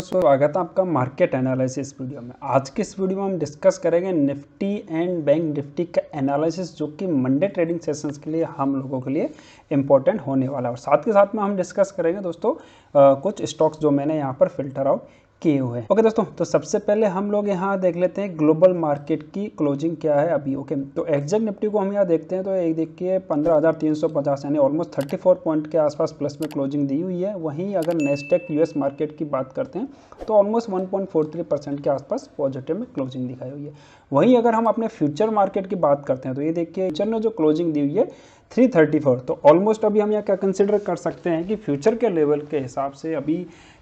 स्वागत तो है आपका मार्केट एनालिसिस वीडियो में आज के इस वीडियो में हम डिस्कस करेंगे निफ्टी एंड बैंक निफ्टी का एनालिसिस जो कि मंडे ट्रेडिंग सेशंस के लिए हम लोगों के लिए इंपॉर्टेंट होने वाला है और साथ के साथ में हम डिस्कस करेंगे दोस्तों आ, कुछ स्टॉक्स जो मैंने यहाँ पर फिल्टर आउट किए हुए हैं ओके दोस्तों तो सबसे पहले हम लोग यहाँ देख लेते हैं ग्लोबल मार्केट की क्लोजिंग क्या है अभी ओके तो एग्जैक्ट निफ्टी को हम यहाँ देखते हैं तो एक देखिए पंद्रह हज़ार तीन सौ पचास यानी ऑलमोस्ट थर्टी फोर पॉइंट के आसपास प्लस में क्लोजिंग दी हुई है वहीं अगर नेस्टेक यूएस मार्केट की बात करते हैं तो almost one point four three percent के आसपास पॉजिटिव में क्लोजिंग दिखाई हुई है वहीं अगर हम अपने फ्यूचर मार्केट की बात करते हैं तो ये देखिए फ्यूचर ने जो क्लोजिंग दी हुई है 334 तो ऑलमोस्ट अभी हम यहाँ क्या कंसिडर कर सकते हैं कि फ्यूचर के लेवल के हिसाब से अभी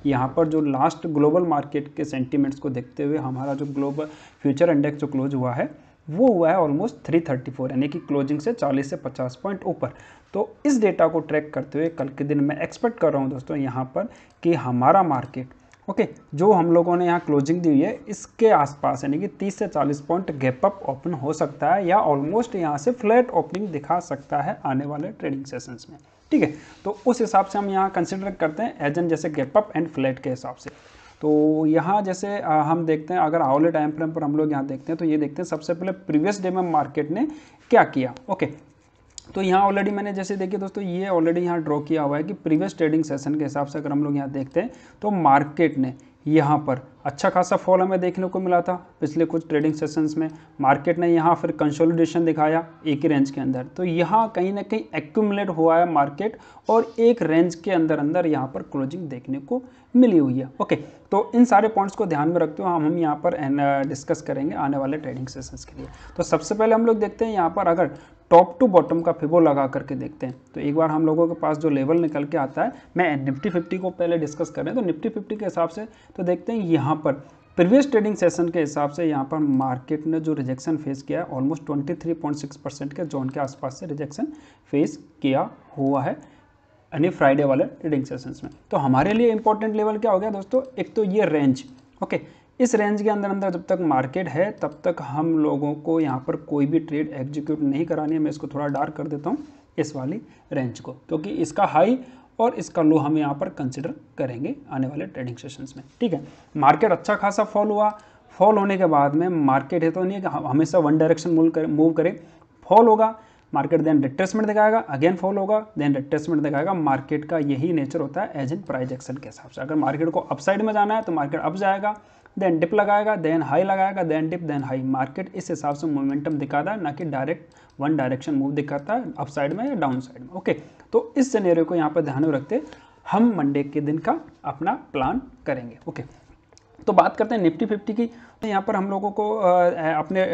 यहाँ पर जो लास्ट ग्लोबल मार्केट के सेंटीमेंट्स को देखते हुए हमारा जो ग्लोबल फ्यूचर इंडेक्स जो क्लोज हुआ है वो हुआ है ऑलमोस्ट 334 यानी कि क्लोजिंग से 40 से 50 पॉइंट ऊपर तो इस डेटा को ट्रैक करते हुए कल के दिन मैं एक्सपेक्ट कर रहा हूँ दोस्तों यहाँ पर कि हमारा मार्केट ओके okay, जो हम लोगों ने यहाँ क्लोजिंग दी हुई है इसके आसपास यानी कि 30 से 40 पॉइंट गैप अप ओपन हो सकता है या ऑलमोस्ट यहाँ से फ्लैट ओपनिंग दिखा सकता है आने वाले ट्रेडिंग सेशंस में ठीक है तो उस हिसाब से हम यहाँ कंसिडर करते हैं एजन जैसे गैपअप एंड फ्लैट के हिसाब से तो यहाँ जैसे हम देखते हैं अगर आवले टाइम फ्रेम पर हम लोग यहाँ देखते हैं तो ये देखते हैं सबसे पहले प्रीवियस डे में मार्केट ने क्या किया ओके तो यहाँ ऑलरेडी मैंने जैसे देखिए दोस्तों ये ऑलरेडी यहाँ ड्रॉ किया हुआ है कि प्रीवियस ट्रेडिंग सेशन के हिसाब से अगर हम लोग यहाँ देखते हैं तो मार्केट ने यहाँ पर अच्छा खासा फॉल हमें देखने को मिला था पिछले कुछ ट्रेडिंग सेशंस में मार्केट ने यहाँ फिर कंसोलिडेशन दिखाया एक ही रेंज के अंदर तो यहाँ कहीं ना कहीं एक्यूमुलेट हुआ है मार्केट और एक रेंज के अंदर अंदर यहाँ पर क्लोजिंग देखने को मिली हुई है ओके तो इन सारे पॉइंट्स को ध्यान में रखते हुए हम हम यहाँ पर डिस्कस करेंगे आने वाले ट्रेडिंग सेशंस के लिए तो सबसे पहले हम लोग देखते हैं यहाँ पर अगर टॉप टू बॉटम का फिबो लगा करके देखते हैं तो एक बार हम लोगों के पास जो लेवल निकल के आता है मैं निफ्टी फिफ्टी को पहले डिस्कस करें तो निफ्टी फिफ्टी के हिसाब से तो देखते हैं यहाँ यहाँ पर प्रीवियस ट्रेडिंग सेशन के हिसाब से यहाँ पर मार्केट ने जो रिजेक्शन फेस किया है ऑलमोस्ट 23.6 परसेंट के जोन के आसपास से रिजेक्शन फेस किया हुआ है यानी फ्राइडे वाले ट्रेडिंग सेशन में तो हमारे लिए इंपॉर्टेंट लेवल क्या हो गया दोस्तों एक तो ये रेंज ओके इस रेंज के अंदर अंदर जब तक मार्केट है तब तक हम लोगों को यहाँ पर कोई भी ट्रेड एग्जीक्यूट नहीं करानी है मैं इसको थोड़ा डार्क कर देता हूँ इस वाली रेंज को क्योंकि इसका हाई और इसका लो हम यहाँ पर कंसिडर करेंगे आने वाले ट्रेडिंग सेशंस में ठीक है मार्केट अच्छा खासा फॉल हुआ फॉल होने के बाद में मार्केट है तो नहीं है कि हमेशा वन डायरेक्शन मूव करें मूव फॉल होगा मार्केट देन रिट्रेसमेंट दिखाएगा अगेन फॉल होगा देन रिट्रेसमेंट दिखाएगा मार्केट का यही नेचर होता है एज इन प्राइज एक्शन के हिसाब से अगर मार्केट को अपसाइड में जाना है तो मार्केट अप जाएगा देन डिप लगाएगा देन हाई लगाएगा then dip then high market इस हिसाब से मोमेंटम दिखाता है ना कि डायरेक्ट वन डायरेक्शन मूव दिखाता है अप साइड में या डाउन साइड में ओके okay. तो इस सिनेरियो को यहाँ पर ध्यान में रखते हम मंडे के दिन का अपना प्लान करेंगे ओके तो बात करते हैं निफ्टी फिफ्टी की तो यहाँ पर हम लोगों को अपने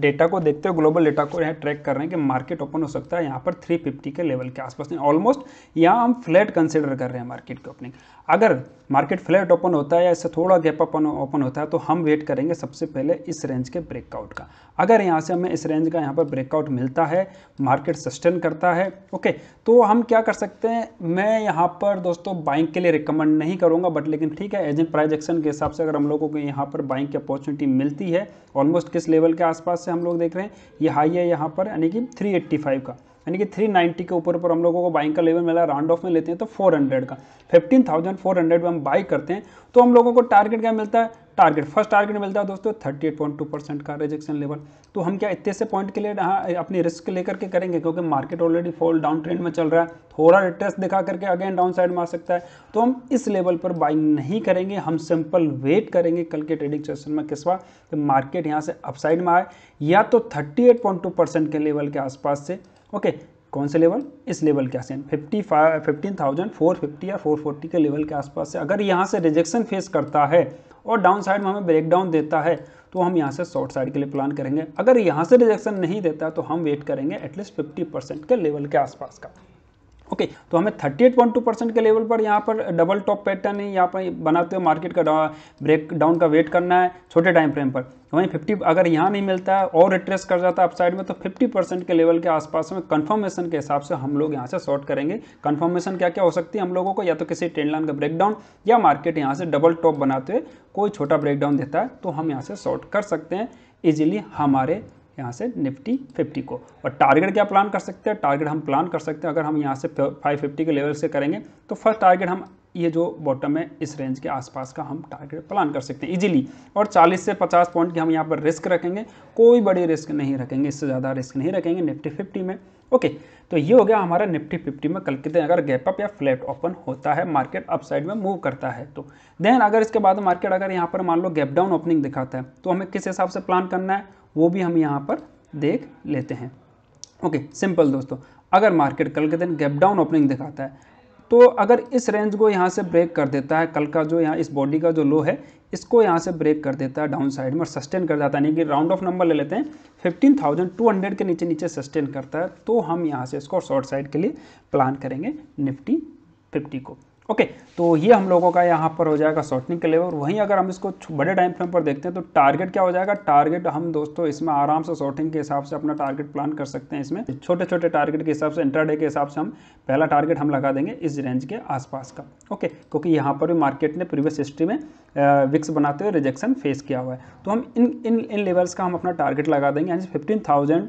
डेटा को देखते हुए ग्लोबल डेटा को यहाँ ट्रैक कर रहे हैं कि मार्केट ओपन हो सकता है यहाँ पर 350 के लेवल के आसपास ऑलमोस्ट यहाँ हम फ्लैट कंसिडर कर रहे हैं मार्केट की ओपनिंग अगर मार्केट फ्लैट ओपन होता है या इससे थोड़ा गैप अपन ओपन होता है तो हम वेट करेंगे सबसे पहले इस रेंज के ब्रेकआउट का अगर यहाँ से हमें इस रेंज का यहाँ पर ब्रेकआउट मिलता है मार्केट सस्टेन करता है ओके तो हम क्या कर सकते हैं मैं यहाँ पर दोस्तों बाइंग के लिए रिकमेंड नहीं करूँगा बट लेकिन ठीक है एजेंट प्राइज एक्शन के हिसाब से अगर हम लोगों को यहाँ पर बाइंग की अपॉर्चुनिटी मिलती है ऑलमोस्ट किस लेवल के आसपास से हम लोग देख रहे हैं ये हाई है यहाँ पर यानी कि थ्री का यानी कि थ्री नाइन्टी के ऊपर पर हम लोगों को बाइंग का लेवल मिला राउंड ऑफ में लेते हैं तो फोर हंड्रेड का फिफ्टीन थाउजेंड फोर हंड्रेड में हम बाई करते हैं तो हम लोगों को टारगेट क्या मिलता है टारगेट फर्स्ट टारगेट मिलता है दोस्तों thirty eight point two percent का रिजेक्शन लेवल तो हम क्या इतने से पॉइंट के लिए हाँ अपनी रिस्क लेकर के करेंगे क्योंकि market already fall down trend में चल रहा है थोड़ा इंटरेस्ट दिखा करके अगेन डाउन साइड में आ सकता है तो हम इस लेवल पर बाइंग नहीं करेंगे हम सिंपल वेट करेंगे कल के ट्रेडिंग सेशन में किसवा कि मार्केट यहाँ से अपसाइड में आए या तो thirty eight point two percent के लेवल के आसपास से ओके कौन से लेवल इस लेवल के आसपास fifty five fifteen thousand four fifty या फोर फोर्टी के लेवल के आसपास से अगर यहाँ से रिजेक्शन फेस करता है और डाउन साइड में हमें ब्रेकडाउन देता है तो हम यहाँ से शॉर्ट साइड के लिए प्लान करेंगे अगर यहाँ से रिजेक्शन नहीं देता तो हम वेट करेंगे एटलीस्ट फिफ्टी परसेंट के लेवल के आसपास का ओके okay, तो हमें 38.2 परसेंट के लेवल पर यहाँ पर डबल टॉप पैटर्न यहाँ पर बनाते हुए मार्केट का ब्रेक डाउन का वेट करना है छोटे टाइम फ्रेम पर वहीं 50 अगर यहाँ नहीं मिलता है और रिट्रेस कर जाता है अपसाइड में तो 50 परसेंट के लेवल के आसपास में कंफर्मेशन के हिसाब से हम लोग यहाँ से शॉर्ट करेंगे कन्फर्मेशन क्या क्या हो सकती है हम लोगों को या तो किसी ट्रेंड लाइन का ब्रेकडाउन या मार्केट यहाँ से डबल टॉप बनाते हुए कोई छोटा ब्रेकडाउन देता है तो हम यहाँ से शॉर्ट कर सकते हैं ईजिली हमारे यहाँ से निफ्टी फिफ्टी को और टारगेट क्या प्लान कर सकते हैं टारगेट हम प्लान कर सकते हैं अगर हम यहाँ से फाइव फिफ्टी के लेवल से करेंगे तो फर्स्ट टारगेट हम ये जो बॉटम है इस रेंज के आसपास का हम टारगेट प्लान कर सकते हैं इजीली और 40 से 50 पॉइंट की हम यहाँ पर रिस्क रखेंगे कोई बड़ी रिस्क नहीं रखेंगे इससे ज़्यादा रिस्क नहीं रखेंगे निफ्टी फिफ्टी में ओके तो ये हो गया हमारा निफ्टी फिफ्टी में कल के दिन अगर गैप अप या फ्लैट ओपन होता है मार्केट अपसाइड में मूव करता है तो देन अगर इसके बाद मार्केट अगर यहाँ पर मान लो गैप डाउन ओपनिंग दिखाता है तो हमें किस हिसाब से प्लान करना है वो भी हम यहाँ पर देख लेते हैं ओके सिंपल दोस्तों अगर मार्केट कल के दिन गैप डाउन ओपनिंग दिखाता है तो अगर इस रेंज को यहाँ से ब्रेक कर देता है कल का जो यहाँ इस बॉडी का जो लो है इसको यहाँ से ब्रेक कर देता है डाउन साइड में और सस्टेन कर जाता है यानी कि राउंड ऑफ नंबर ले लेते हैं 15,200 के नीचे नीचे सस्टेन करता है तो हम यहाँ से इसको शॉर्ट साइड के लिए प्लान करेंगे निफ्टी फिफ्टी को ओके तो ये हम लोगों का यहाँ पर हो जाएगा शॉर्टनिंग के लेवल वहीं अगर हम इसको बड़े टाइम फ्रेम पर देखते हैं तो टारगेट क्या हो जाएगा टारगेट हम दोस्तों इसमें आराम से शॉर्टिंग के हिसाब से अपना टारगेट प्लान कर सकते हैं इसमें छोटे छोटे टारगेट के हिसाब से इंटरडे के हिसाब से हम पहला टारगेट हम लगा देंगे इस रेंज के आसपास का ओके क्योंकि यहाँ पर भी मार्केट ने प्रीवियस हिस्ट्री में विक्स बनाते हुए रिजेक्शन फेस किया हुआ है तो हम इन इन इन लेवल्स का हम अपना टारगेट लगा देंगे यानी फिफ्टीन थाउजेंड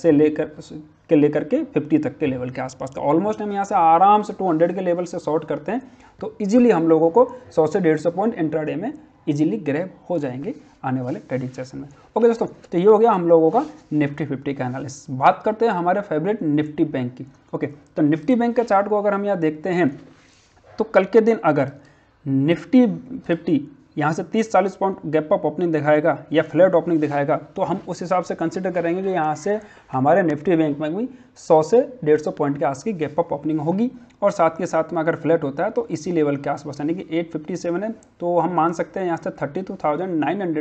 से लेकर के लेकर के 50 तक के लेवल के आसपास का ऑलमोस्ट हम यहाँ से आराम से 200 के लेवल से शॉर्ट करते हैं तो इजीली हम लोगों को 100 से 150 पॉइंट इंट्राडे में इजीली ग्रैब हो जाएंगे आने वाले ट्रेडिंग सेशन में ओके दोस्तों तो ये हो गया हम लोगों का निफ्टी फिफ्टी का एनालिस बात करते हैं हमारे फेवरेट निफ्टी बैंक की ओके तो निफ्टी बैंक के चार्ट को अगर हम यहाँ देखते हैं तो कल के दिन अगर निफ्टी फिफ्टी यहाँ से 30-40 पॉइंट गैप अप ओपनिंग दिखाएगा या फ्लैट ओपनिंग दिखाएगा तो हम उस हिसाब से कंसिडर करेंगे कि यहाँ से हमारे निफ्टी बैंक में भी 100 से 150 पॉइंट के आस की गैप अप ओपनिंग होगी और साथ के साथ में अगर फ्लैट होता है तो इसी लेवल के आसपास यानी कि 857 है तो हम मान सकते हैं यहाँ से थर्टी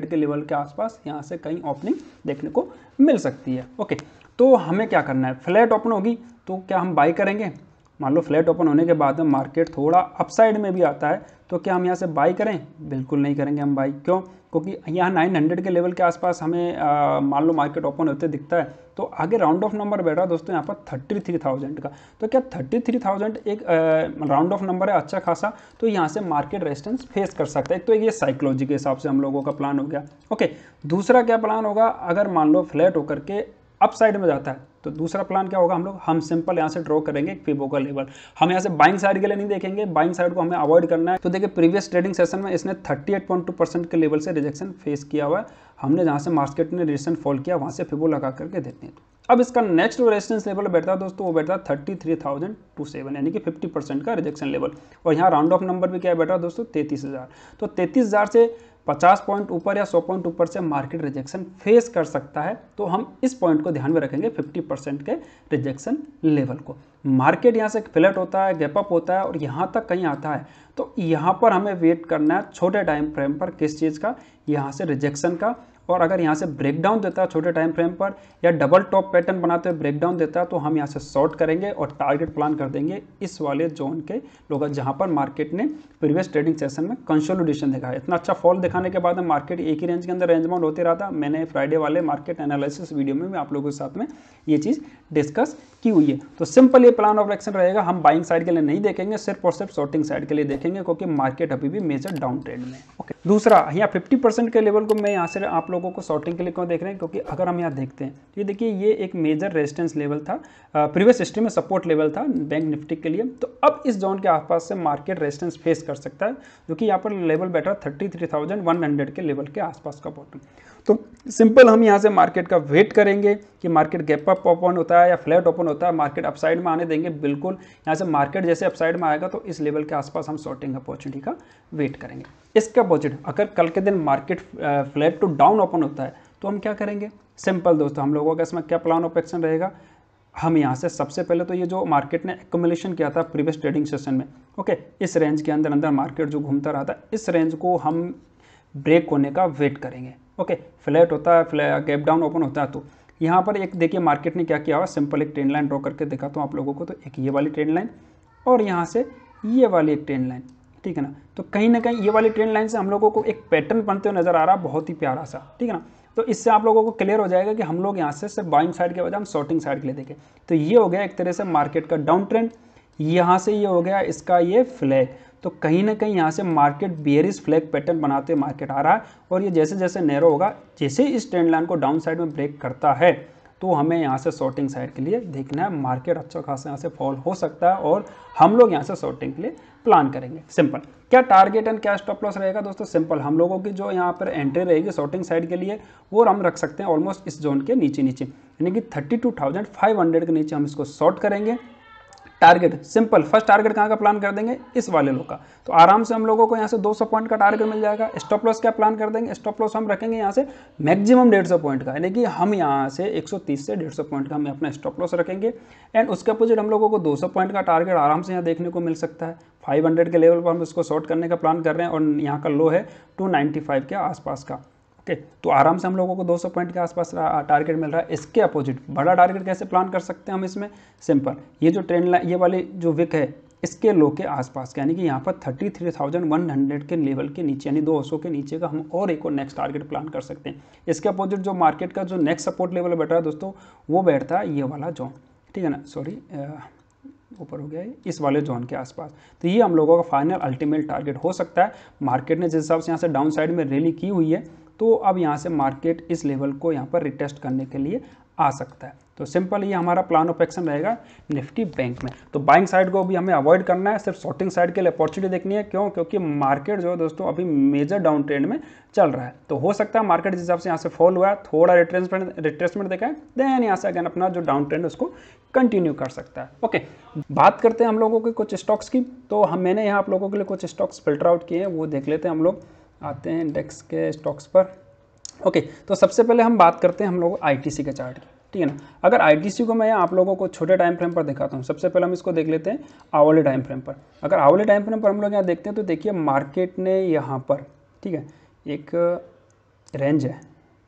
के लेवल के आसपास यहाँ से कहीं ओपनिंग देखने को मिल सकती है ओके तो हमें क्या करना है फ्लैट ओपन होगी तो क्या हम बाई करेंगे मान लो फ्लैट ओपन होने के बाद में मार्केट थोड़ा अपसाइड में भी आता है तो क्या हम यहाँ से बाई करें बिल्कुल नहीं करेंगे हम बाई क्यों क्योंकि यहाँ 900 के लेवल के आसपास हमें मान लो मार्केट ओपन होते दिखता है तो आगे राउंड ऑफ नंबर बैठ रहा है दोस्तों यहाँ पर 33,000 का तो क्या 33,000 एक राउंड ऑफ नंबर है अच्छा खासा तो यहाँ से मार्केट रेजिस्टेंस फेस कर सकता है एक तो ये साइकोलॉजी के हिसाब से हम लोगों का प्लान हो गया ओके दूसरा क्या प्लान होगा अगर मान लो फ्लैट होकर के अपसाइड में जाता है तो दूसरा प्लान क्या होगा हम लोग हम सिंपल यहाँ से ड्रॉ करेंगे एक फिबो का लेवल हम यहाँ से बाइंग साइड के लिए नहीं देखेंगे बाइंग साइड को हमें अवॉइड करना है तो देखिए प्रीवियस ट्रेडिंग सेशन में इसने 38.2 परसेंट के लेवल से रिजेक्शन फेस किया हुआ है हमने जहाँ से मार्केट ने रिजेक्शन फॉल किया वहाँ से फिबो लगा करके देते हैं अब इसका नेक्स्ट रेजिस्टेंस लेवल बैठता है दोस्तों वो बैठता है thirty three thousand two seven यानी कि फिफ्टी परसेंट का रिजेक्शन लेवल और यहाँ राउंड ऑफ नंबर भी क्या बैठा दोस्तों तैतीस हज़ार तो तैतीस हज़ार से 50 पॉइंट ऊपर या 100 पॉइंट ऊपर से मार्केट रिजेक्शन फेस कर सकता है तो हम इस पॉइंट को ध्यान में रखेंगे 50 परसेंट के रिजेक्शन लेवल को मार्केट यहाँ से फ्लैट होता है गैपअप होता है और यहाँ तक कहीं आता है तो यहाँ पर हमें वेट करना है छोटे टाइम फ्रेम पर किस चीज़ का यहाँ से रिजेक्शन का और अगर यहाँ से ब्रेकडाउन देता है छोटे टाइम फ्रेम पर या डबल टॉप पैटर्न बनाते हुए ब्रेकडाउन देता है तो हम यहाँ से शॉर्ट करेंगे और टारगेट प्लान कर देंगे इस वाले जोन के लोग जहाँ पर मार्केट ने प्रीवियस ट्रेडिंग सेशन में कंसोलिडेशन देखा इतना अच्छा फॉल दिखाने के बाद मार्केट एक ही रेंज के अंदर रेंज माउंड होते रहा था मैंने फ्राइडे वाले मार्केट एनालिसिस वीडियो में भी आप लोगों के साथ में ये चीज़ डिस्कस की हुई है तो सिंपल ये प्लान ऑफ एक्शन रहेगा हम बाइंग साइड के लिए नहीं देखेंगे सिर्फ और सिर्फ शॉर्टिंग साइड के लिए देखेंगे क्योंकि मार्केट अभी भी मेजर डाउन ट्रेंड में ओके दूसरा यहाँ फिफ्टी के लेवल को मैं यहाँ से आप लोग लोगों को शॉर्टिंग के लिए क्यों देख रहे हैं क्योंकि अगर हम यहाँ देखते हैं तो ये देखिए ये एक मेजर रेजिस्टेंस लेवल था प्रीवियस हिस्ट्री में सपोर्ट लेवल था बैंक निफ्टी के लिए तो अब इस जोन के आसपास से मार्केट रेजिस्टेंस फेस कर सकता है क्योंकि यहाँ पर लेवल बैठा थर्टी के लेवल के आसपास का बॉटम तो सिंपल हम यहाँ से मार्केट का वेट करेंगे कि मार्केट गैप अप ओपन होता है या फ्लैट ओपन होता है मार्केट अपसाइड में आने देंगे बिल्कुल यहाँ से मार्केट जैसे अपसाइड में आएगा तो इस लेवल के आसपास हम शॉर्टिंग अपॉर्चुनिटी का वेट करेंगे इसके अपोजिट अगर कल के दिन market flat to down open होता है तो हम क्या करेंगे सिंपल दोस्तों हम लोगों का इसमें क्या प्लान ऑफ एक्शन रहेगा हम यहाँ से सबसे पहले तो ये जो मार्केट ने एकोमोलेशन किया था प्रीवियस ट्रेडिंग सेशन में ओके इस रेंज के अंदर अंदर मार्केट जो घूमता रहा था इस रेंज को हम ब्रेक होने का वेट करेंगे ओके फ्लैट होता है फ्लैट गैप डाउन ओपन होता है तो यहाँ पर एक देखिए मार्केट ने क्या किया हुआ सिंपल एक ट्रेन लाइन ड्रॉ करके दिखाता तो हूँ आप लोगों को तो एक ये वाली ट्रेन लाइन और यहाँ से ये वाली एक ट्रेन लाइन ठीक है ना तो कहीं ना कहीं ये वाली ट्रेन लाइन से हम लोगों को एक पैटर्न बनते हुए नजर आ रहा है बहुत ही प्यारा सा ठीक है ना तो इससे आप लोगों को क्लियर हो जाएगा कि हम लोग यहाँ से सिर्फ बाइंग साइड के बजाय हम शॉर्टिंग साइड के लिए देखें तो ये हो गया एक तरह से मार्केट का डाउन ट्रेंड यहाँ से ये हो गया इसका ये फ्लैग तो कहीं ना कहीं यहाँ से मार्केट बियरिस फ्लैग पैटर्न बनाते मार्केट आ रहा है और ये जैसे जैसे नैरो होगा जैसे इस ट्रेंड लाइन को डाउन साइड में ब्रेक करता है तो हमें यहाँ से शॉर्टिंग साइड के लिए देखना है मार्केट अच्छा खासा यहाँ से फॉल हो सकता है और हम लोग यहाँ से शॉर्टिंग के लिए प्लान करेंगे सिंपल क्या टारगेट एंड क्या स्टॉप लॉस रहेगा दोस्तों सिंपल हम लोगों की जो यहाँ पर एंट्री रहेगी शॉर्टिंग साइड के लिए वो हम रख सकते हैं ऑलमोस्ट इस जोन के नीचे नीचे यानी कि thirty two thousand five hundred के नीचे हम इसको शॉर्ट करेंगे टारगेट सिंपल फर्स्ट टारगेट कहाँ का प्लान कर देंगे इस वाले लोग का तो आराम से हम लोगों को यहाँ से 200 पॉइंट का टारगेट मिल जाएगा स्टॉप लॉस क्या प्लान कर देंगे स्टॉप लॉस हम रखेंगे यहाँ से मैक्सिमम 150 पॉइंट का यानी कि हम यहाँ से 130 से 150 पॉइंट का हम अपना स्टॉप लॉस रखेंगे एंड उसके अपोजिट हम लोगों को दो पॉइंट का टारगेट आराम से यहाँ देखने को मिल सकता है 500 के लेवल पर हम इसको शॉर्ट करने का प्लान कर रहे हैं और यहाँ का लो है 295 के आसपास का ओके तो आराम से हम लोगों को 200 पॉइंट के आसपास टारगेट मिल रहा है इसके अपोजिट बड़ा टारगेट कैसे प्लान कर सकते हैं हम इसमें सिंपल ये जो ट्रेंड लाइन ये वाली जो विक है इसके लो के आसपास यानी कि यहाँ पर thirty three thousand one hundred के लेवल के नीचे यानी दो सौ के नीचे का हम और एक और नेक्स्ट टारगेट प्लान कर सकते हैं इसके अपोजिट जो मार्केट का जो नेक्स्ट सपोर्ट लेवल बैठ रहा है दोस्तों वो बैठता है ये वाला जोन ठीक है ना सॉरी ऊपर हो गया है इस वाले जोन के आसपास तो ये हम लोगों का फाइनल अल्टीमेट टारगेट हो सकता है मार्केट ने जिस हिसाब से यहाँ से डाउन साइड में रैली की हुई है तो अब यहाँ से मार्केट इस लेवल को यहाँ पर रिटेस्ट करने के लिए आ सकता है तो सिंपल ये हमारा प्लान ऑफ एक्शन रहेगा निफ्टी बैंक में तो बाइंग साइड को अभी हमें अवॉइड करना है सिर्फ शॉर्टिंग साइड के लिए अपॉर्चुनिटी देखनी है क्यों क्योंकि मार्केट जो है दोस्तों अभी मेजर डाउन ट्रेंड में चल रहा है तो हो सकता है मार्केट जिस हिसाब से यहाँ से फॉल हुआ है थोड़ा रिट्रेसमेंट रिट्रेसमेंट देखा है देन यहाँ से अगेन अपना जो डाउन ट्रेंड उसको कंटिन्यू कर सकता है ओके बात करते हैं हम लोगों के कुछ स्टॉक्स की तो हम मैंने यहाँ आप लोगों के लिए कुछ स्टॉक्स फिल्टर आउट किए हैं वो देख लेते हैं हम लोग आते हैं इंडेक्स के स्टॉक्स पर ओके तो सबसे पहले हम बात करते हैं हम लोग आईटीसी के चार्ट की ठीक है ना अगर आईटीसी को मैं आप लोगों को छोटे टाइम फ्रेम पर दिखाता हूँ सबसे पहले हम इसको देख लेते हैं आवले टाइम फ्रेम पर अगर आवले टाइम फ्रेम पर हम लोग यहाँ देखते हैं तो देखिए मार्केट ने यहाँ पर ठीक है एक रेंज है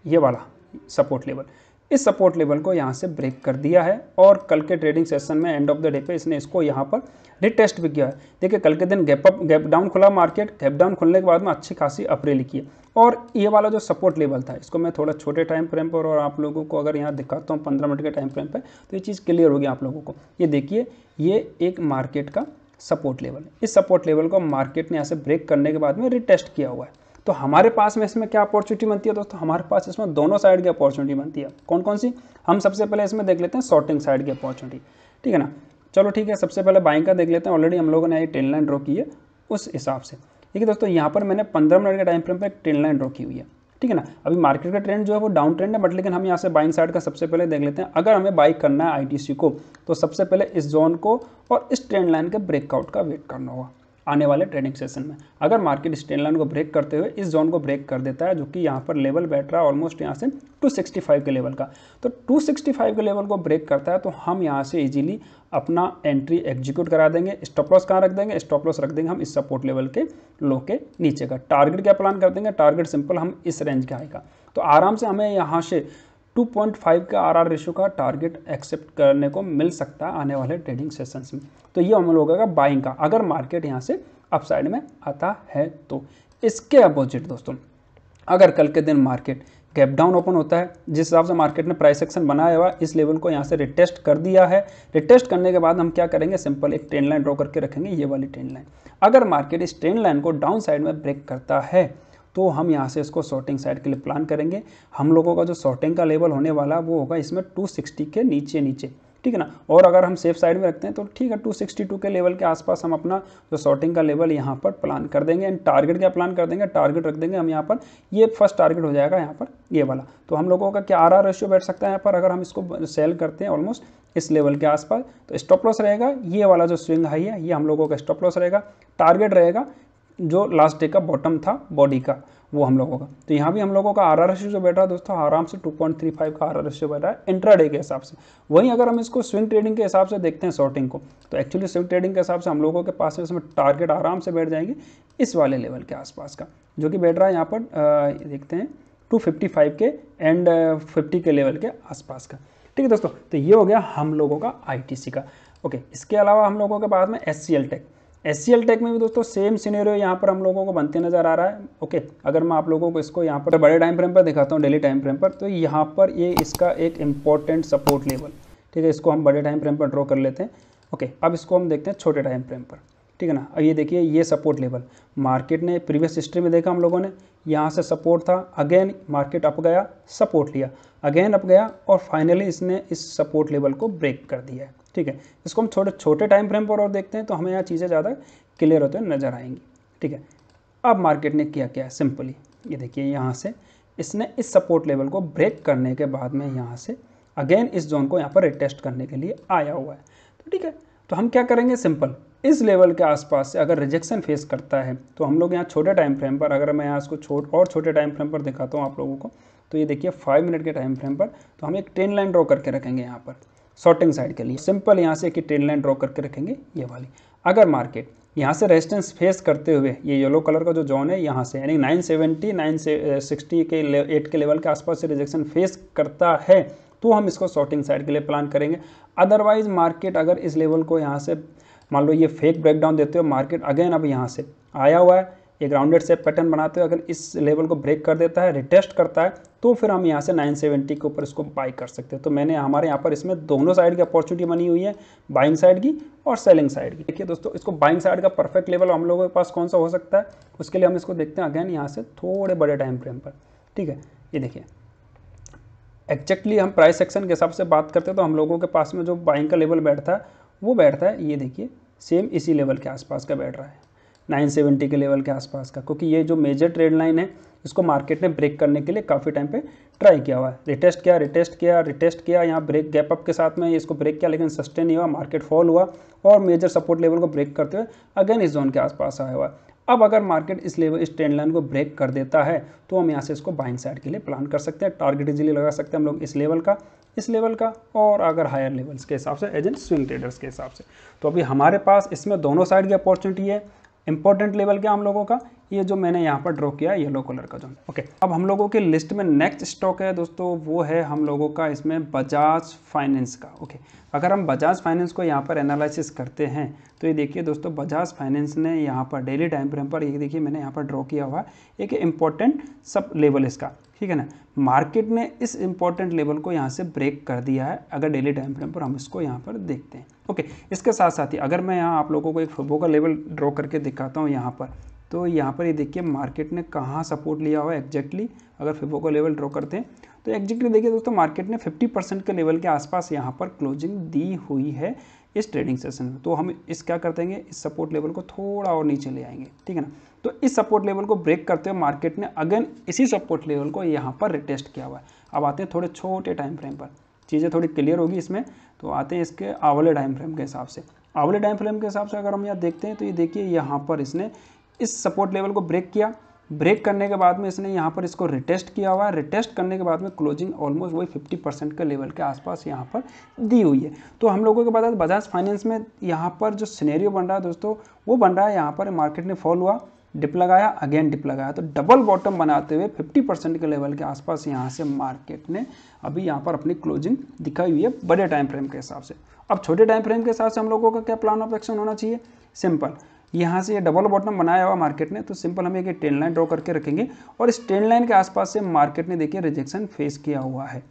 ये वाला सपोर्ट लेवल इस सपोर्ट लेवल को यहाँ से ब्रेक कर दिया है और कल के ट्रेडिंग सेशन में एंड ऑफ द डे पे इसने इसको यहाँ पर रिटेस्ट भी किया है देखिए कल के दिन गैप अप गैप डाउन खुला मार्केट गैप डाउन खुलने के बाद में अच्छी खासी अपरेली की और ये वाला जो सपोर्ट लेवल था इसको मैं थोड़ा छोटे टाइम फ्रेम पर और आप लोगों को अगर यहाँ दिखाता हूँ पंद्रह मिनट के टाइम फ्रेम पर तो ये चीज़ क्लियर होगी आप लोगों को ये देखिए ये एक मार्केट का सपोर्ट लेवल है इस सपोर्ट लेवल को मार्केट ने यहाँ से ब्रेक करने के बाद में रिटेस्ट किया हुआ है तो हमारे पास में इसमें क्या अपॉर्चुनिटी बनती है दोस्तों हमारे पास इसमें दोनों साइड की अपॉर्चुनिटी बनती है कौन कौन सी हम सबसे पहले इसमें देख लेते हैं शॉर्टिंग साइड की अपॉर्चुनिटी ठीक है ना चलो ठीक है सबसे पहले बाइंग का देख लेते हैं ऑलरेडी हम लोगों ने ये ट्रेन लाइन ड्रॉ की है उस हिसाब से ठीक है दोस्तों यहाँ पर मैंने पंद्रह मिनट के टाइम फ्रेम पर ट्रेन लाइन ड्रॉ की हुई है ठीक है ना अभी मार्केट का ट्रेंड जो है वो डाउन ट्रेंड है बट लेकिन हम यहाँ से बाइंग साइड का सबसे पहले देख लेते हैं अगर हमें बाइक करना है आईटीसी को तो सबसे पहले इस जोन को और इस ट्रेंड लाइन के ब्रेकआउट का वेट करना होगा आने वाले ट्रेडिंग सेशन में अगर मार्केट इस लाइन को ब्रेक करते हुए इस जोन को ब्रेक कर देता है जो कि यहाँ पर लेवल बैठ रहा है ऑलमोस्ट यहाँ से 265 के लेवल का तो 265 के लेवल को ब्रेक करता है तो हम यहाँ से इजीली अपना एंट्री एग्जीक्यूट करा देंगे स्टॉप लॉस कहाँ रख देंगे स्टॉप लॉस रख देंगे हम इस सपोर्ट लेवल के लो के नीचे का टारगेट क्या प्लान कर देंगे टारगेट सिंपल हम इस रेंज का आएगा तो आराम से हमें यहाँ से 2.5 के आर आर रेशो का टारगेट एक्सेप्ट करने को मिल सकता है आने वाले ट्रेडिंग सेशंस में तो ये हम लोगों का बाइंग का अगर मार्केट यहाँ से अपसाइड में आता है तो इसके अपोजिट दोस्तों अगर कल के दिन मार्केट गैप डाउन ओपन होता है जिस हिसाब से मार्केट ने प्राइस एक्शन बनाया हुआ इस लेवल को यहाँ से रिटेस्ट कर दिया है रिटेस्ट करने के बाद हम क्या करेंगे सिंपल एक ट्रेंड लाइन ड्रॉ करके रखेंगे ये वाली ट्रेंड लाइन अगर मार्केट इस ट्रेंड लाइन को डाउन साइड में ब्रेक करता है तो हम यहाँ से इसको शॉर्टिंग साइड के लिए प्लान करेंगे हम लोगों का जो शॉर्टिंग का लेवल होने वाला वो होगा इसमें 260 के नीचे नीचे ठीक है ना और अगर हम सेफ साइड में रखते हैं तो ठीक है 262 के लेवल के आसपास हम अपना जो शॉर्टिंग का लेवल यहाँ पर प्लान कर देंगे एंड टारगेट क्या प्लान कर देंगे टारगेट रख देंगे हम यहाँ पर ये फर्स्ट टारगेट हो जाएगा यहाँ पर ये वाला तो हम लोगों का क्या आर आर रेशियो बैठ सकता है यहाँ पर अगर हम इसको सेल करते हैं ऑलमोस्ट इस लेवल के आसपास तो स्टॉप लॉस रहेगा ये वाला जो स्विंग हाई है ये हम लोगों का स्टॉप लॉस रहेगा टारगेट रहेगा जो लास्ट डे का बॉटम था बॉडी का वो हम लोगों का तो यहाँ भी हम लोगों का आर आर जो बैठा है दोस्तों आराम से 2.35 का आर आर जो बैठा है डे के हिसाब से वहीं अगर हम इसको स्विंग ट्रेडिंग के हिसाब से देखते हैं शॉर्टिंग को तो एक्चुअली स्विंग ट्रेडिंग के हिसाब से हम लोगों के पास इसमें टारगेट आराम से बैठ जाएंगे इस वाले लेवल के आसपास का जो कि बैठ रहा है यहाँ पर देखते हैं टू के एंड फिफ्टी के लेवल के आसपास का ठीक है दोस्तों तो ये हो गया हम लोगों का आई का ओके इसके अलावा हम लोगों के बाद में एस टेक एस टेक में भी दोस्तों सेम सिनेरियो यहाँ पर हम लोगों को बनते नज़र आ रहा है ओके अगर मैं आप लोगों को इसको यहाँ पर बड़े टाइम फ्रेम पर दिखाता हूँ डेली टाइम फ्रेम पर तो यहाँ पर ये इसका एक इम्पॉर्टेंट सपोर्ट लेवल ठीक है इसको हम बड़े टाइम फ्रेम पर ड्रॉ कर लेते हैं ओके अब इसको हम देखते हैं छोटे टाइम फ्रेम पर ठीक है ना अब ये देखिए ये सपोर्ट लेवल मार्केट ने प्रीवियस हिस्ट्री में देखा हम लोगों ने यहाँ से सपोर्ट था अगेन मार्केट अप गया सपोर्ट लिया अगेन अप गया और फाइनली इसने इस सपोर्ट लेवल को ब्रेक कर दिया है ठीक है इसको हम थोड़े छोटे टाइम फ्रेम पर और देखते हैं तो हमें यहाँ चीज़ें ज़्यादा क्लियर होते हुए नज़र आएंगी ठीक है अब मार्केट ने किया क्या है सिंपली ये देखिए यहाँ से इसने इस सपोर्ट लेवल को ब्रेक करने के बाद में यहाँ से अगेन इस जोन को यहाँ पर रिटेस्ट करने के लिए आया हुआ है तो ठीक है तो हम क्या करेंगे सिंपल इस लेवल के आसपास से अगर रिजेक्शन फेस करता है तो हम लोग यहाँ छोटे टाइम फ्रेम पर अगर मैं यहाँ इसको छोट और छोटे टाइम फ्रेम पर दिखाता हूँ आप लोगों को तो ये देखिए फाइव मिनट के टाइम फ्रेम पर तो हम एक ट्रेन लाइन ड्रॉ करके रखेंगे यहाँ पर शॉर्टिंग साइड के लिए सिंपल यहाँ से कि ट्रेन लाइन ड्रॉ करके रखेंगे ये वाली अगर मार्केट यहाँ से रेजिस्टेंस फेस करते हुए ये येलो कलर का जो जोन है यहाँ से यानी 970, 960 के एट के लेवल के आसपास से रिजेक्शन फेस करता है तो हम इसको शॉर्टिंग साइड के लिए प्लान करेंगे अदरवाइज मार्केट अगर इस लेवल को यहाँ से मान लो ये फेक ब्रेकडाउन देते हो मार्केट अगेन अब यहाँ से आया हुआ है ये ग्राउंडेड सेप पैटर्न बनाते हुए अगर इस लेवल को ब्रेक कर देता है रिटेस्ट करता है तो फिर हम यहाँ से 970 के ऊपर इसको बाई कर सकते हैं तो मैंने हमारे यहाँ पर इसमें दोनों साइड की अपॉर्चुनिटी बनी हुई है बाइंग साइड की और सेलिंग साइड की देखिए दोस्तों इसको बाइंग साइड का परफेक्ट लेवल हम लोगों के पास कौन सा हो सकता है उसके लिए हम इसको देखते हैं अगेन यहाँ से थोड़े बड़े टाइम फ्रेम पर ठीक है ये देखिए एक्जैक्टली हम प्राइस सेक्शन के हिसाब से बात करते हैं तो हम लोगों के पास में जो बाइंग का लेवल बैठता है वो बैठता है ये देखिए सेम इसी लेवल के आसपास का बैठ रहा है 970 के लेवल के आसपास का क्योंकि ये जो मेजर ट्रेड लाइन है इसको मार्केट ने ब्रेक करने के लिए काफ़ी टाइम पे ट्राई किया हुआ है रिटेस्ट किया रिटेस्ट किया रिटेस्ट किया यहाँ ब्रेक गैप अप के साथ में इसको ब्रेक किया लेकिन सस्टेन नहीं हुआ मार्केट फॉल हुआ और मेजर सपोर्ट लेवल को ब्रेक करते हुए अगेन इस जोन के आसपास आया हुआ अब अगर मार्केट इस लेवल इस ट्रेंड लाइन को ब्रेक कर देता है तो हम यहाँ से इसको बाइंग साइड के लिए प्लान कर सकते हैं टारगेट इजीली लगा सकते हैं हम लोग इस लेवल का इस लेवल का और अगर हायर लेवल्स के हिसाब से एजेंट स्विंग ट्रेडर्स के हिसाब से तो अभी हमारे पास इसमें दोनों साइड की अपॉर्चुनिटी है इंपॉर्टेंट लेवल क्या हम लोगों का ये जो मैंने यहाँ पर ड्रॉ किया येलो कलर का जो ओके अब हम लोगों के लिस्ट में नेक्स्ट स्टॉक है दोस्तों वो है हम लोगों का इसमें बजाज फाइनेंस का ओके अगर हम बजाज फाइनेंस को यहाँ पर एनालिसिस करते हैं तो ये देखिए दोस्तों बजाज फाइनेंस ने यहाँ पर डेली टाइम फ्रेम पर ये देखिए मैंने यहाँ पर ड्रॉ किया हुआ एक इम्पॉर्टेंट सब लेवल इसका ठीक है ना मार्केट ने इस इंपॉर्टेंट लेवल को यहाँ से ब्रेक कर दिया है अगर डेली टाइम फ्रेम पर हम इसको यहाँ पर देखते हैं ओके इसके साथ साथ ही अगर मैं यहाँ आप लोगों को एक फोबो का लेवल ड्रॉ करके दिखाता हूँ यहाँ पर तो यहाँ पर ये देखिए मार्केट ने कहाँ सपोर्ट लिया हुआ है एक्जैक्टली अगर फिफो का लेवल ड्रॉ करते हैं तो एक्जैक्टली देखिए दोस्तों मार्केट ने 50 परसेंट के लेवल के आसपास यहाँ पर क्लोजिंग दी हुई है इस ट्रेडिंग सेशन में तो हम इस क्या कर देंगे इस सपोर्ट लेवल को थोड़ा और नीचे ले आएंगे ठीक है ना तो इस सपोर्ट लेवल को ब्रेक करते हुए मार्केट ने अगेन इसी सपोर्ट लेवल को यहाँ पर रिटेस्ट किया हुआ है अब आते हैं थोड़े छोटे टाइम फ्रेम पर चीज़ें थोड़ी क्लियर होगी इसमें तो आते हैं इसके आवले टाइम फ्रेम के हिसाब से आवले टाइम फ्रेम के हिसाब से अगर हम यहाँ देखते हैं तो ये देखिए यहाँ पर इसने इस सपोर्ट लेवल को ब्रेक किया ब्रेक करने के बाद में इसने यहाँ पर इसको रिटेस्ट किया हुआ है रिटेस्ट करने के बाद में क्लोजिंग ऑलमोस्ट वही 50 परसेंट के लेवल के आसपास यहाँ पर दी हुई है तो हम लोगों के बाद बजाज फाइनेंस में यहाँ पर जो सिनेरियो बन रहा है दोस्तों वो बन रहा है यहाँ पर मार्केट ने फॉल हुआ डिप लगाया अगेन डिप लगाया तो डबल बॉटम बनाते हुए 50 परसेंट के लेवल के आसपास यहाँ से मार्केट ने अभी यहाँ पर अपनी क्लोजिंग दिखाई हुई है बड़े टाइम फ्रेम के हिसाब से अब छोटे टाइम फ्रेम के हिसाब से हम लोगों का क्या प्लान ऑफ एक्शन होना चाहिए सिंपल यहाँ से ये डबल बॉटम बनाया हुआ मार्केट ने तो सिंपल हम एक ट्रेन लाइन ड्रॉ करके रखेंगे और इस ट्रेन लाइन के आसपास से मार्केट ने देखिए रिजेक्शन फेस किया हुआ है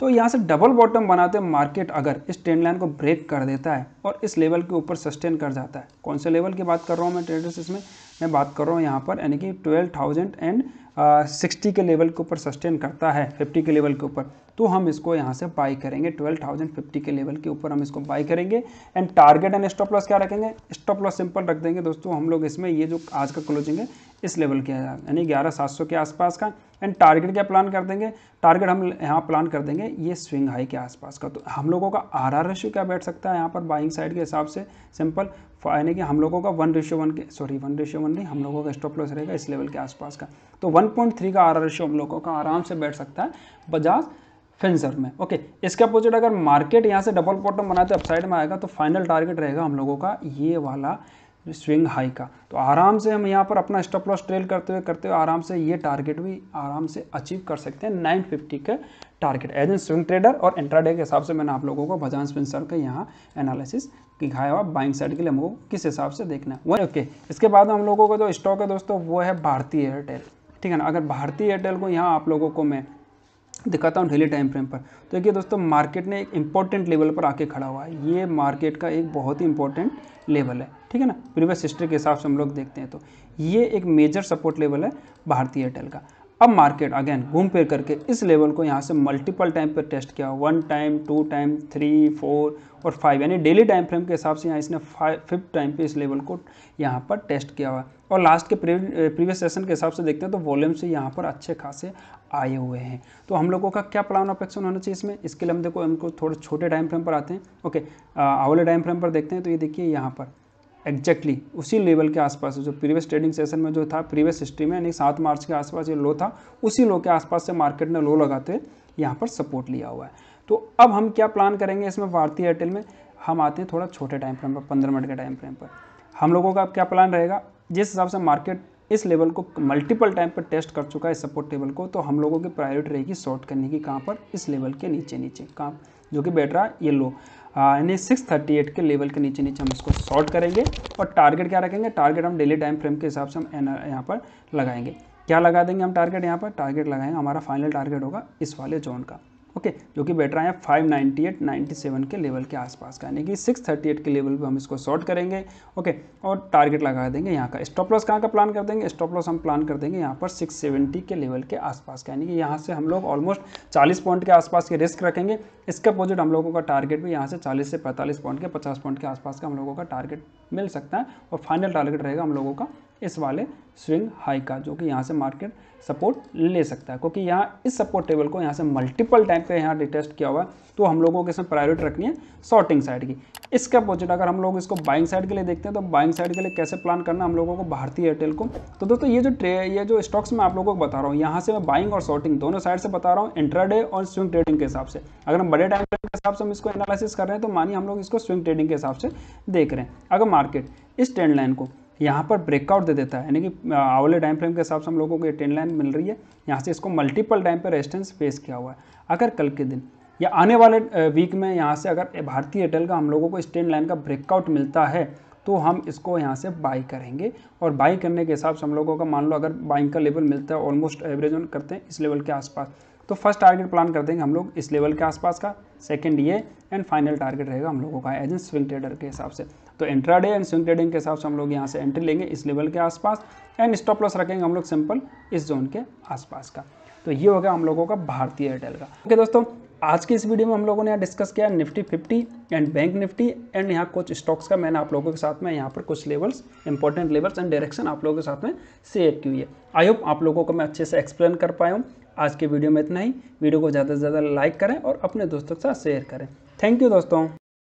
तो यहाँ से डबल बॉटम बनाते मार्केट अगर इस ट्रेंड लाइन को ब्रेक कर देता है और इस लेवल के ऊपर सस्टेन कर जाता है कौन से लेवल की बात कर रहा हूँ मैं ट्रेडर्स इसमें मैं बात कर रहा हूँ यहाँ पर यानी कि ट्वेल्व थाउजेंड एंड सिक्सटी के लेवल के ऊपर सस्टेन करता है फिफ्टी के लेवल के ऊपर तो हम इसको यहाँ से बाई करेंगे ट्वेल्व थाउजेंड फिफ्टी के लेवल के ऊपर हम इसको बाई करेंगे and target and stop loss क्या रखेंगे स्टॉप लॉस सिंपल रख देंगे दोस्तों हम लोग इसमें ये जो आज का क्लोजिंग है इस लेवल के यानी ग्यारह सात सौ के आसपास का एंड टारगेट क्या प्लान कर देंगे टारगेट हम यहाँ प्लान कर देंगे ये स्विंग हाई के आसपास का तो हम लोगों का आर आर रेशियो क्या बैठ सकता है यहाँ पर बाइंग साइड के हिसाब से सिंपल यानी कि हम लोगों का वन रेशियो वन के सॉरी वन रेशियो वन नहीं हम लोगों का स्टॉप लॉस रहेगा इस लेवल के आसपास का तो 1.3 का आर आर रेशियो हम लोगों का आराम से बैठ सकता है बजाज फेंसर में ओके इसके अपोजिट अगर मार्केट यहाँ से डबल बॉटम बनाए तो अपसाइड में आएगा तो फाइनल टारगेट रहेगा हम लोगों का ये वाला स्विंग हाई का तो आराम से हम यहाँ पर अपना स्टॉप लॉस ट्रेल करते हुए करते हुए आराम से ये टारगेट भी आराम से अचीव कर सकते हैं 950 के target as an swing trader और इंट्राडे के हिसाब से मैंने आप लोगों को भजान स्विंग सर का यहाँ एनालिसिस दिखाया हुआ बाइंग साइड के लिए हमको किस हिसाब से देखना है वही ओके इसके बाद हम लोगों का जो स्टॉक है दोस्तों वो है भारतीय एयरटेल ठीक है ना अगर भारतीय एयरटेल को यहाँ आप लोगों को मैं दिखाता हूँ डेली टाइम फ्रेम पर तो देखिए दोस्तों मार्केट ने एक इंपॉर्टेंट लेवल पर आके खड़ा हुआ है ये मार्केट का एक बहुत ही इंपॉर्टेंट लेवल है ठीक है ना प्रीवियस हिस्ट्री के हिसाब से हम लोग देखते हैं तो ये एक मेजर सपोर्ट लेवल है भारतीय एयरटेल का अब मार्केट अगेन घूम फिर करके इस लेवल को यहाँ से मल्टीपल टाइम पर टेस्ट किया one time two time three four और फाइव यानी डेली टाइम फ्रेम के हिसाब से यहाँ इसने फाइव फिफ्थ टाइम पे इस लेवल को यहाँ पर टेस्ट किया हुआ और लास्ट के प्रीवियस सेशन के हिसाब से देखते हैं तो वॉल्यूम से यहाँ पर अच्छे खासे आए हुए हैं तो हम लोगों का क्या प्लान ऑफ एक्शन होना चाहिए इसमें इसके लिए हम देखो हमको थोड़े छोटे टाइम फ्रेम पर आते हैं ओके आवले टाइम फ्रेम पर देखते हैं तो ये देखिए यहाँ पर एग्जैक्टली exactly, उसी लेवल के आसपास जो प्रीवियस ट्रेडिंग सेशन में जो था प्रीवियस हिस्ट्री में यानी सात मार्च के आसपास ये लो था उसी लो के आसपास से मार्केट ने लो लगाते हुए यहाँ पर सपोर्ट लिया हुआ है तो अब हम क्या प्लान करेंगे इसमें भारतीय एयरटेल में हम आते हैं थोड़ा छोटे टाइम फ्रेम पर पंद्रह मिनट के टाइम फ्रेम पर हम लोगों का क्या प्लान रहेगा जिस हिसाब से मार्केट इस लेवल को मल्टीपल टाइम पर टेस्ट कर चुका है सपोर्ट टेबल को तो हम लोगों की प्रायोरिटी रहेगी शॉर्ट करने की कहाँ पर इस लेवल के नीचे नीचे कहाँ जो कि बैठ रहा है ये लो यानी सिक्स थर्टी एट के लेवल के नीचे नीचे हम इसको शॉर्ट करेंगे और टारगेट क्या रखेंगे टारगेट हम डेली टाइम फ्रेम के हिसाब से हम यहाँ पर लगाएंगे क्या लगा देंगे हम टारगेट यहाँ पर टारगेट लगाएंगे हमारा फाइनल टारगेट होगा इस वाले जोन का ओके जो कि बेटर आया 598 97 के लेवल के आसपास का यानी कि 638 के लेवल पे हम इसको शॉर्ट करेंगे ओके और टारगेट लगा देंगे यहाँ का स्टॉप लॉस कहाँ का प्लान कर देंगे स्टॉप लॉस हम प्लान कर देंगे यहाँ पर 670 के लेवल के आसपास का यानी कि यहाँ से हम लोग ऑलमोस्ट चालीस पॉइंट के आसपास के रिस्क रखेंगे इसके अपोजिट हम लोगों का टारगेट भी यहाँ से चालीस से पैंतालीस पॉइंट के पचास पॉइंट के आसपास का हम लोगों का टारगेट मिल सकता है और फाइनल टारगेट रहेगा हम लोगों का इस वाले स्विंग हाई का जो कि यहाँ से मार्केट सपोर्ट ले सकता है क्योंकि यहाँ इस सपोर्ट टेबल को यहाँ से मल्टीपल टाइम पे यहाँ रिटेस्ट किया हुआ है तो हम लोगों को इसमें प्रायोरिटी रखनी है शॉर्टिंग साइड की इसके अपोजिट अगर हम लोग इसको बाइंग साइड के लिए देखते हैं तो बाइंग साइड के लिए कैसे प्लान करना हम लोगों को भारतीय एयरटेल को तो दोस्तों ये जो ट्रे ये जो स्टॉक्स मैं आप लोगों को बता रहा हूँ यहाँ से मैं बाइंग और शॉर्टिंग दोनों साइड से बता रहा हूँ इंट्राडे और स्विंग ट्रेडिंग के हिसाब से अगर हम बड़े टाइम के हिसाब से हम इसको एनालिसिस कर रहे हैं तो मानिए हम लोग इसको स्विंग ट्रेडिंग के हिसाब से देख रहे हैं अगर मार्केट इस ट्रेंड लाइन को यहाँ पर ब्रेकआउट दे देता है यानी कि आवले टाइम फ्रेम के हिसाब से हम लोगों को ये टेन लाइन मिल रही है यहाँ से इसको मल्टीपल टाइम पर रेजिस्टेंस फेस किया हुआ है अगर कल के दिन या आने वाले वीक में यहाँ से अगर भारतीय एयरटेल का हम लोगों को इस टेन लाइन का ब्रेकआउट मिलता है तो हम इसको यहाँ से बाई करेंगे और बाई करने के हिसाब से हम लोगों का मान लो अगर बाइंग का लेवल मिलता है ऑलमोस्ट एवरेज ऑन करते हैं इस लेवल के आसपास तो फर्स्ट टारगेट प्लान कर देंगे हम लोग इस लेवल के आसपास का सेकंड ये एंड फाइनल टारगेट रहेगा हम लोगों का एज एन स्विंग ट्रेडर के हिसाब से तो इंट्राडे एंड स्विंग ट्रेडिंग के हिसाब से हम लोग यहाँ से एंट्री लेंगे इस लेवल के आसपास एंड स्टॉप लॉस रखेंगे हम लोग सिंपल इस जोन के आसपास का तो ये हो गया हम लोगों का भारतीय एयरटेल का ओके okay, दोस्तों आज की इस वीडियो में हम लोगों ने यहाँ डिस्कस किया Nifty fifty and bank Nifty and यहाँ कुछ स्टॉक्स का मैंने आप लोगों के साथ में यहाँ पर कुछ levels important levels and direction आप लोगों के साथ में शेयर की हुई है आई होप आप लोगों को मैं अच्छे से एक्सप्लेन कर पाया हूँ आज के वीडियो में इतना ही वीडियो को ज़्यादा से ज़्यादा लाइक करें और अपने दोस्तों के साथ शेयर करें थैंक यू दोस्तों